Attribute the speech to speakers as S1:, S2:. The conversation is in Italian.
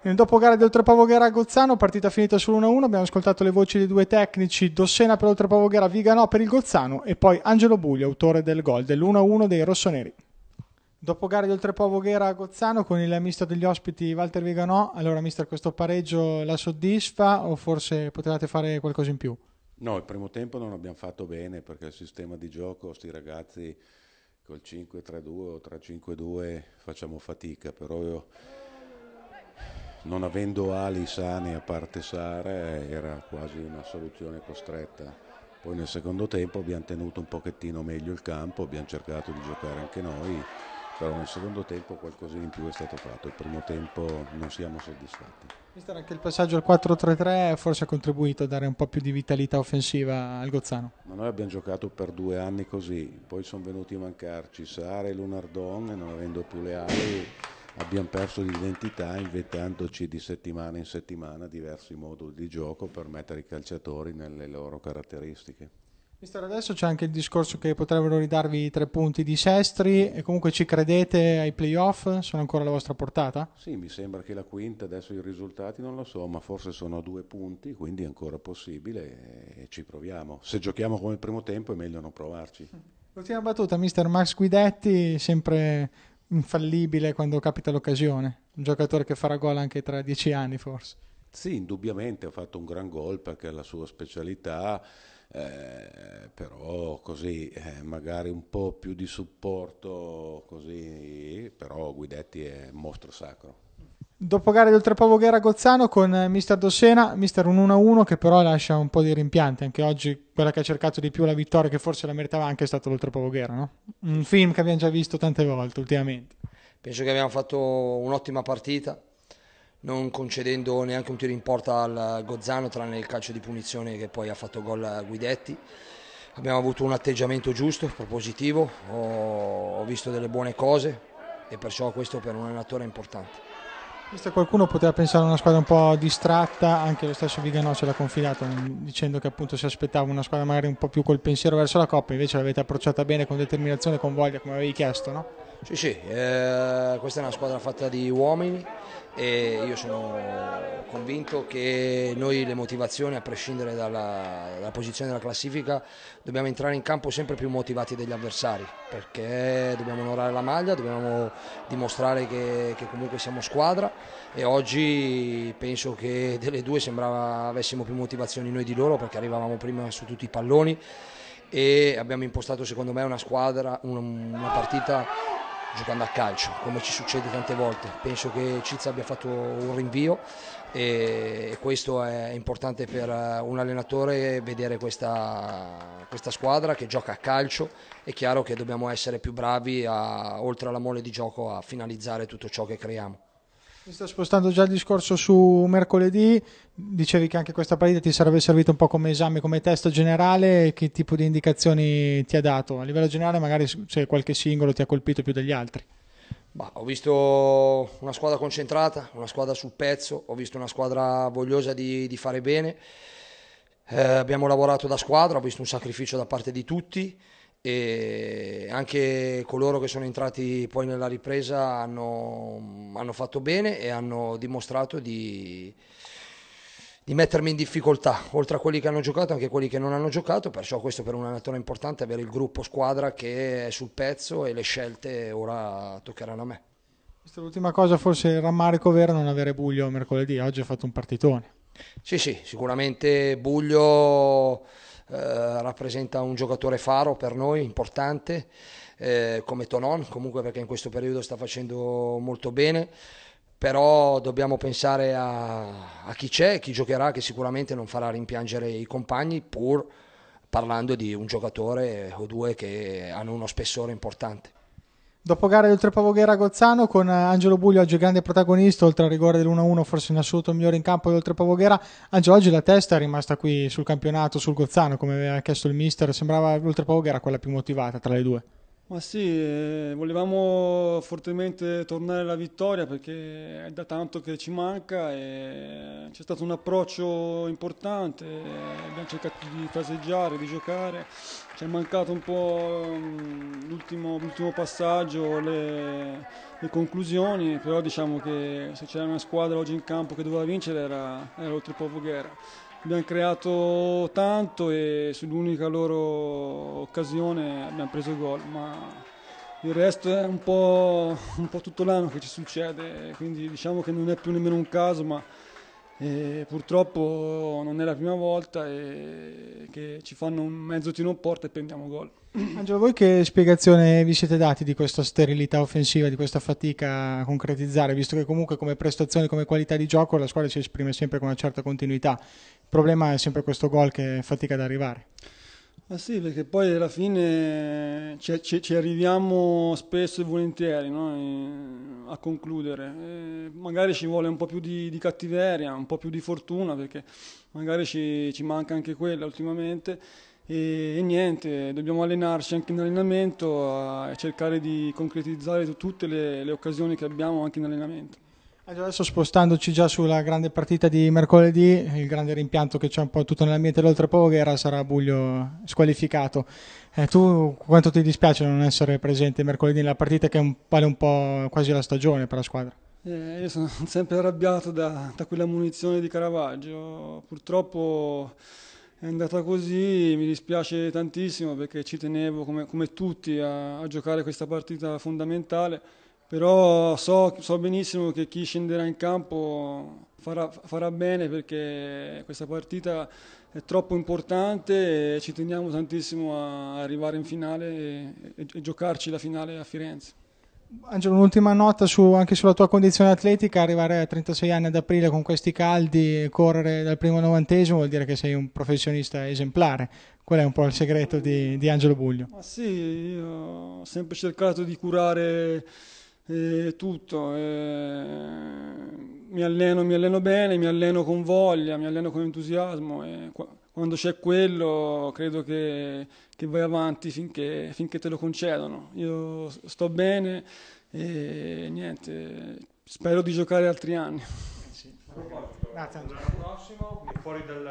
S1: Dopo gara dell'Oltrepavoghera a Gozzano, partita finita sull'1-1, abbiamo ascoltato le voci dei due tecnici, Dossena per l'Oltrepavoghera, Viganò per il Gozzano e poi Angelo Buglio, autore del gol dell'1-1 dei rossoneri. Dopo gara dell'Oltrepavoghera a Gozzano con il mister degli ospiti Walter Viganò, allora mister questo pareggio la soddisfa o forse potevate fare qualcosa in più?
S2: No, il primo tempo non abbiamo fatto bene perché il sistema di gioco, questi ragazzi col 5-3-2 o 3-5-2 facciamo fatica, però io non avendo ali sane a parte Sare era quasi una soluzione costretta. Poi nel secondo tempo abbiamo tenuto un pochettino meglio il campo, abbiamo cercato di giocare anche noi, però nel secondo tempo qualcosina in più è stato fatto, il primo tempo non siamo soddisfatti.
S1: Mister, anche il passaggio al 4-3-3 forse ha contribuito a dare un po' più di vitalità offensiva al Gozzano.
S2: Ma noi abbiamo giocato per due anni così, poi sono venuti a mancarci Sare e Lunardon e non avendo più le ali abbiamo perso l'identità inventandoci di settimana in settimana diversi moduli di gioco per mettere i calciatori nelle loro caratteristiche.
S1: Mister, adesso c'è anche il discorso che potrebbero ridarvi tre punti di Sestri e comunque ci credete ai playoff? Sono ancora alla vostra portata?
S2: Sì, mi sembra che la quinta, adesso i risultati non lo so, ma forse sono due punti, quindi è ancora possibile e ci proviamo. Se giochiamo come il primo tempo è meglio non provarci.
S1: L'ultima battuta, mister Max Guidetti, sempre infallibile quando capita l'occasione, un giocatore che farà gol anche tra dieci anni forse.
S2: Sì, indubbiamente ha fatto un gran gol perché è la sua specialità, eh, però così eh, magari un po' più di supporto, così, però Guidetti è un mostro sacro.
S1: Dopo gara di Oltrepavoghera Gozzano con eh, Mister Dossena, Mister un 1-1 che però lascia un po' di rimpianti, anche oggi quella che ha cercato di più la vittoria che forse la meritava anche è stato l'Oltrepavoghera, no? Un film che abbiamo già visto tante volte ultimamente.
S3: Penso che abbiamo fatto un'ottima partita, non concedendo neanche un tiro in porta al Gozzano, tranne il calcio di punizione che poi ha fatto gol a Guidetti. Abbiamo avuto un atteggiamento giusto, propositivo, ho visto delle buone cose e perciò questo per un allenatore è importante.
S1: Visto qualcuno poteva pensare a una squadra un po' distratta, anche lo stesso Vigano ce l'ha confidato dicendo che appunto si aspettava una squadra magari un po' più col pensiero verso la Coppa, invece l'avete approcciata bene con determinazione, con voglia come avevi chiesto, no?
S3: Sì, sì, eh, questa è una squadra fatta di uomini e io sono convinto che noi le motivazioni, a prescindere dalla, dalla, posizione della classifica, dobbiamo entrare in campo sempre più motivati degli avversari, perché dobbiamo onorare la maglia, dobbiamo dimostrare che, che comunque siamo squadra e oggi penso che delle due sembrava avessimo più motivazioni noi di loro perché arrivavamo prima su tutti i palloni e abbiamo impostato secondo me una squadra, una, una partita giocando a calcio, come ci succede tante volte. Penso che Cizza abbia fatto un rinvio e questo è importante per eh, un allenatore vedere questa, questa squadra che gioca a calcio. È chiaro che dobbiamo essere più bravi, a, oltre alla mole di gioco, a finalizzare tutto ciò che creiamo.
S1: Mi sto spostando già il discorso su mercoledì, dicevi che anche questa partita ti sarebbe servita un po' come esame, come testo generale, che tipo di indicazioni ti ha dato? A livello generale magari se qualche singolo ti ha colpito più degli altri.
S3: Bah, ho visto una squadra concentrata, una squadra sul pezzo, ho visto una squadra vogliosa di, di fare bene, eh, abbiamo lavorato da squadra, ho visto un sacrificio da parte di tutti e anche coloro che sono entrati poi nella ripresa hanno, hanno fatto bene e hanno dimostrato di, di, mettermi in difficoltà, oltre a quelli che hanno giocato anche quelli che non hanno giocato, perciò questo per un allenatore importante avere il gruppo squadra che è sul pezzo e le scelte ora toccheranno a me.
S1: Questa è l'ultima cosa, forse il rammarico vero non avere Buglio mercoledì, oggi ha fatto un partitone.
S3: Sì, sì, sicuramente Buglio eh, rappresenta un giocatore faro per noi, importante, eh, come Tonon, comunque perché in questo periodo sta facendo molto bene, però dobbiamo pensare a, a chi c'è, chi giocherà, che sicuramente non farà rimpiangere i compagni, pur parlando di un giocatore o due che hanno uno spessore importante.
S1: Dopo gara del Oltrepavoghera Gozzano con Angelo Buglio oggi grande protagonista, oltre al rigore dell'1-1 forse in assoluto migliore in campo dell'Oltrepavoghera. Angelo oggi la testa è rimasta qui sul campionato, sul Gozzano come aveva chiesto il mister, sembrava l'Oltrepavoghera quella più motivata tra le due.
S4: Ma sì, eh, volevamo fortemente tornare alla vittoria perché è da tanto che ci manca e c'è stato un approccio importante, abbiamo cercato di caseggiare, di giocare, ci è mancato un po' mm, l'ultimo, l'ultimo passaggio, le, le, conclusioni, però diciamo che se c'era una squadra oggi in campo che doveva vincere era, era oltre Povo Ghera abbiamo creato tanto e sull'unica loro occasione abbiamo preso il gol, ma il resto è un po', un po tutto l'anno che ci succede, quindi diciamo che non è più nemmeno un caso, ma eh, purtroppo non è la prima volta che ci fanno un mezzo tiro in porta e prendiamo gol.
S1: Angelo, voi che spiegazione vi siete dati di questa sterilità offensiva, di questa fatica a concretizzare, visto che comunque come prestazione, come qualità di gioco la squadra si esprime sempre con una certa continuità problema è sempre questo gol che fatica ad arrivare.
S4: Ah sì, perché poi alla fine ci, ci, ci arriviamo spesso e volentieri no? e a concludere. E magari ci vuole un po' più di, di, cattiveria, un po' più di fortuna, perché magari ci, ci manca anche quella ultimamente. E, e, niente, dobbiamo allenarci anche in allenamento e cercare di concretizzare tutte le, le occasioni che abbiamo anche in allenamento
S1: adesso spostandoci già sulla grande partita di mercoledì, il grande rimpianto che c'è un po' tutto nell'ambiente dell'Oltre Poghera sarà Buglio squalificato. Eh, tu quanto ti dispiace non essere presente mercoledì nella partita che vale un po' quasi la stagione per la squadra?
S4: Eh, io sono sempre arrabbiato da, da quella munizione di Caravaggio, purtroppo è andata così, mi dispiace tantissimo perché ci tenevo come, come tutti a, a giocare questa partita fondamentale però so, so benissimo che chi scenderà in campo farà, farà bene perché questa partita è troppo importante e ci teniamo tantissimo a arrivare in finale e, e giocarci la finale a Firenze.
S1: Angelo, un'ultima nota su, anche sulla tua condizione atletica, arrivare a 36 anni ad aprile con questi caldi e correre dal primo novantesimo vuol dire che sei un professionista esemplare. Qual è un po' il segreto di, di Angelo Buglio? Ma
S4: sì, io ho sempre cercato di curare eh, tutto. Eh, mi, alleno, mi alleno bene, mi alleno con voglia, mi alleno con entusiasmo. E qua, quando c'è quello, credo che, che vai avanti finché, finché, te lo concedono. Io sto bene e niente, spero di giocare altri anni.
S1: Grazie, Angelo. L'anno prossimo, fuori